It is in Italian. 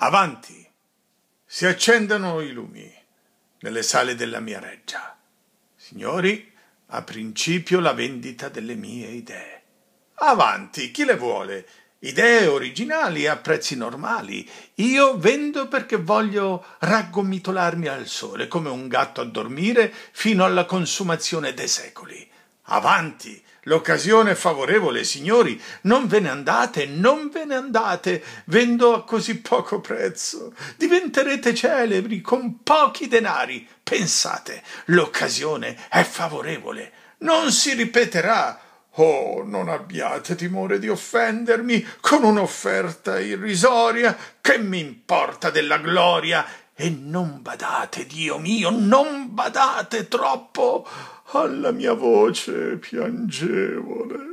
Avanti! Si accendono i lumi nelle sale della mia reggia. Signori, a principio la vendita delle mie idee. Avanti, chi le vuole? Idee originali a prezzi normali. Io vendo perché voglio raggomitolarmi al sole come un gatto a dormire fino alla consumazione dei secoli. Avanti! L'occasione è favorevole, signori, non ve ne andate, non ve ne andate, vendo a così poco prezzo. Diventerete celebri con pochi denari. Pensate, l'occasione è favorevole, non si ripeterà. Oh, non abbiate timore di offendermi con un'offerta irrisoria. Che mi importa della gloria e non badate, Dio mio, non badate troppo alla mia voce piangevole.